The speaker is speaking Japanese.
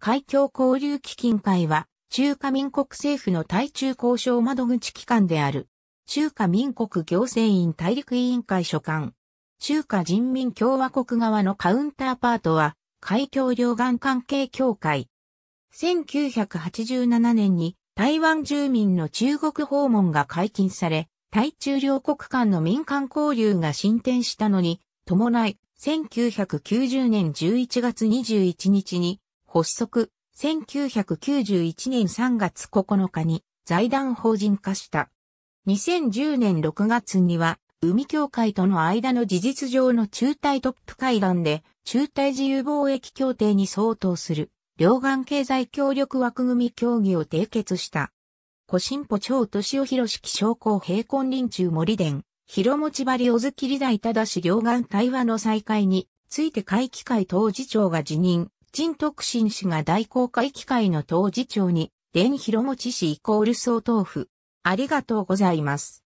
海峡交流基金会は、中華民国政府の対中交渉窓口機関である、中華民国行政院大陸委員会所管、中華人民共和国側のカウンターパートは、海峡両岸関係協会。1987年に台湾住民の中国訪問が解禁され、対中両国間の民間交流が進展したのに、伴い、1990年11月21日に発足、1991年3月9日に財団法人化した。2010年6月には、海協会との間の事実上の中退トップ会談で、中退自由貿易協定に相当する、両岸経済協力枠組み協議を締結した。古新歩都敏夫広式商工平根林中森伝、広持張小月理大だし両岸対話の再開について会期会当次長が辞任、陳徳信氏が大公開機会の当事長に、伝広持氏イコール総統府。ありがとうございます。